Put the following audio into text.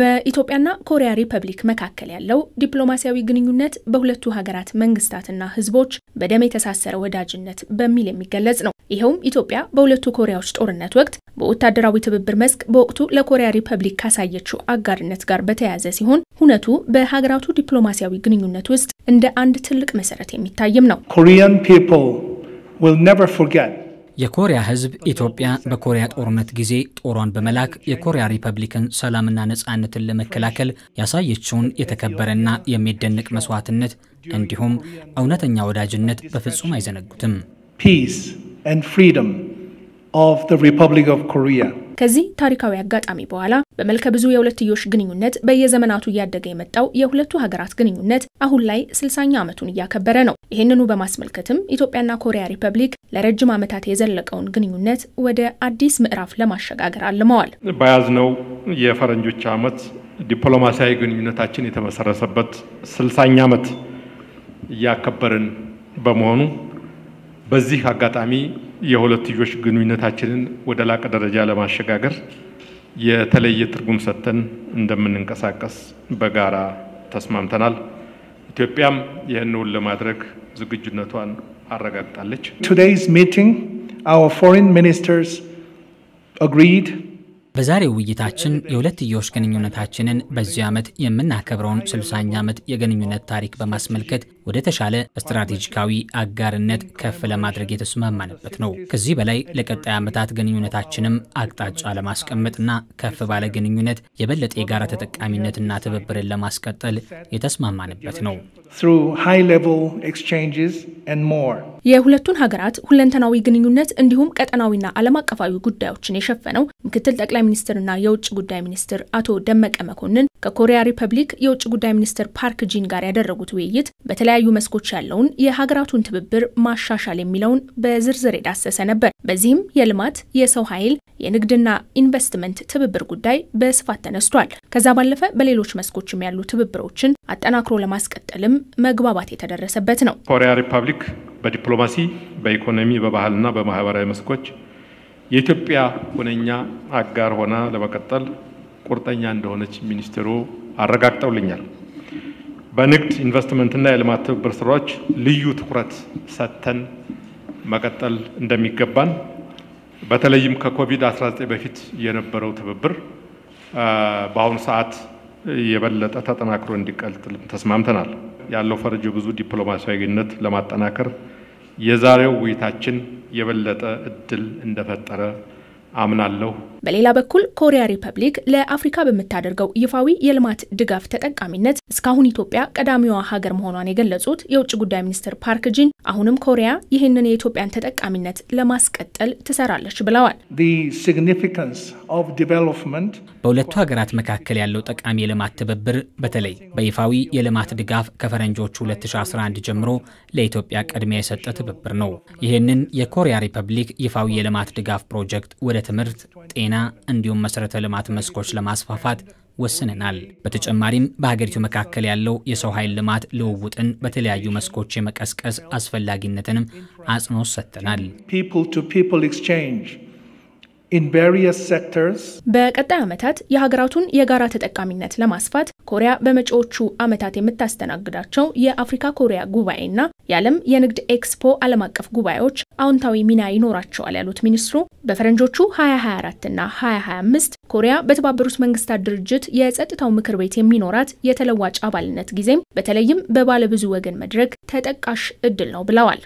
በኢትዮጵያና ኮሪያ ሪፐብሊክ መካከል ያለው ዲፕሎማሲያዊ ግንኙነት በሁለቱ ሀገራት መንግስታትና ህዝቦች በደም የተሳሰረ ወዳጅነት በሚል የሚገለጽ ነው። ይኸውም ኢትዮጵያ በሁለቱ ኮሪያዎች ጦርነት ወቅት በወታደራዊ ትብብር መስክ በወቅቱ ለኮሪያ ሪፐብሊክ ካሳየችው አጋርነት ጋር በተያያዘ ሲሆን ሁነቱ በሀገራቱ ዲፕሎማሲያዊ ግንኙነት ውስጥ እንደ አንድ ትልቅ መሰረት የሚታይም ነው። ኮሪያን ፒፕል ዊል ኔቨር ፎርጌት የኮሪያ ህዝብ ኢትዮጵያ በኮሪያ ጦርነት ጊዜ ጦሯን በመላክ የኮሪያ ሪፐብሊክን ሰላምና ነፃነትን ለመከላከል ያሳየችውን የተከበረና የሚደነቅ መስዋዕትነት እንዲሁም እውነተኛ ወዳጅነት በፍጹም አይዘነጉትም። of the Republic ከዚህ ታሪካዊ አጋጣሚ በኋላ በመልከ ብዙ የሁለትዮሽ ግንኙነት በየዘመናቱ እያደገ የመጣው የሁለቱ ሀገራት ግንኙነት አሁን ላይ ስልሳኛ ዓመቱን እያከበረ ነው። ይህንኑ በማስመልከትም ኢትዮጵያና ኮሪያ ሪፐብሊክ ለረጅም ዓመታት የዘለቀውን ግንኙነት ወደ አዲስ ምዕራፍ ለማሸጋገር አልመዋል። በያዝነው የፈረንጆች ዓመት ዲፕሎማሲያዊ ግንኙነታችን የተመሰረተበት ስልሳኛ ዓመት እያከበርን በመሆኑ በዚህ አጋጣሚ የሁለትዮሽ ግንኙነታችንን ወደ ላቀ ደረጃ ለማሸጋገር የተለየ ትርጉም ሰጥተን እንደምንንቀሳቀስ በጋራ ተስማምተናል። ኢትዮጵያም ይህንውን ለማድረግ ዝግጁነቷን አረጋግጣለች። ቱዴይስ ሚቲንግ አወር ፎሪን ሚኒስተርስ አግሪድ በዛሬው ውይይታችን የሁለትዮሽ ግንኙነታችንን በዚህ ዓመት የምናከብረውን ስልሳኛ ዓመት የግንኙነት ታሪክ በማስመልከት ወደ ተሻለ ስትራቴጂካዊ አጋርነት ከፍ ለማድረግ የተስማማንበት ነው። ከዚህ በላይ ለቀጣይ ዓመታት ግንኙነታችንም አቅጣጫ ለማስቀመጥና ከፍ ባለ ግንኙነት የበለጠ የጋራ ተጠቃሚነትና ትብብርን ለማስቀጠል የተስማማንበት ነው። የሁለቱን ሀገራት ሁለንተናዊ ግንኙነት እንዲሁም ቀጠናዊና ዓለም አቀፋዊ ጉዳዮችን የሸፈነው ምክትል ጠቅላይ ጠቅላይ ሚኒስትርና የውጭ ጉዳይ ሚኒስትር አቶ ደመቀ መኮንን ከኮሪያ ሪፐብሊክ የውጭ ጉዳይ ሚኒስትር ፓርክ ጂን ጋር ያደረጉት ውይይት በተለያዩ መስኮች ያለውን የሀገራቱን ትብብር ማሻሻል የሚለውን በዝርዝር የዳሰሰ ነበር። በዚህም የልማት፣ የሰው ኃይል፣ የንግድና ኢንቨስትመንት ትብብር ጉዳይ በስፋት ተነስቷል። ከዛ ባለፈ በሌሎች መስኮችም ያሉ ትብብሮችን አጠናክሮ ለማስቀጠልም መግባባት የተደረሰበት ነው። ኮሪያ ሪፐብሊክ በዲፕሎማሲ፣ በኢኮኖሚ፣ በባህልና በማህበራዊ መስኮች የኢትዮጵያ ሁነኛ አጋር ሆና ለመቀጠል ቁርጠኛ እንደሆነች ሚኒስትሩ አረጋግጠውልኛል። በንግድ ኢንቨስትመንትና የልማት ትብብር ስራዎች ልዩ ትኩረት ሰጥተን መቀጠል እንደሚገባን በተለይም ከኮቪድ-19 በፊት የነበረው ትብብር በአሁኑ ሰዓት የበለጠ ተጠናክሮ እንዲቀጥልም ተስማምተናል። ያለው ፈርጅ ብዙ ዲፕሎማሲያዊነት ለማጠናከር የዛሬው ውይይታችን የበለጠ እድል እንደፈጠረ አምናለሁ። በሌላ በኩል ኮሪያ ሪፐብሊክ ለአፍሪካ በምታደርገው ይፋዊ የልማት ድጋፍ ተጠቃሚነት እስካሁን ኢትዮጵያ ቀዳሚዋ ሀገር መሆኗን የገለጹት የውጭ ጉዳይ ሚኒስትር ፓርክ ጂን አሁንም ኮሪያ ይህንን የኢትዮጵያን ተጠቃሚነት ለማስቀጠል ትሰራለች ብለዋል። በሁለቱ ሀገራት መካከል ያለው ጠቃሚ የልማት ትብብር በተለይ በይፋዊ የልማት ድጋፍ ከፈረንጆቹ 2011 ጀምሮ ለኢትዮጵያ ቅድሚያ የሰጠ ትብብር ነው። ይህንን የኮሪያ ሪፐብሊክ ይፋዊ የልማት ድጋፍ ፕሮጀክት ወደ የትምህርት ጤና እንዲሁም መሰረተ ልማት መስኮች ለማስፋፋት ወስነናል። በተጨማሪም በሀገሪቱ መካከል ያለው የሰው ኃይል ልማት ልውውጥን በተለያዩ መስኮች የመቀስቀስ አስፈላጊነትንም አጽንኦት ሰጥተናል። በቀጣይ ዓመታት የሀገራቱን የጋራ ተጠቃሚነት ለማስፋት ኮሪያ በመጪዎቹ ዓመታት የምታስተናግዳቸው የአፍሪካ ኮሪያ ጉባኤና የዓለም የንግድ ኤክስፖ ዓለም አቀፍ ጉባኤዎች አዎንታዊ ሚና ይኖራቸዋል ያሉት ሚኒስትሩ በፈረንጆቹ 2024 እና 2025 ኮሪያ በተባበሩት መንግስታት ድርጅት የጸጥታው ምክር ቤት የሚኖራት የተለዋጭ አባልነት ጊዜም በተለይም በባለብዙ ወገን መድረክ ተጠቃሽ እድል ነው ብለዋል።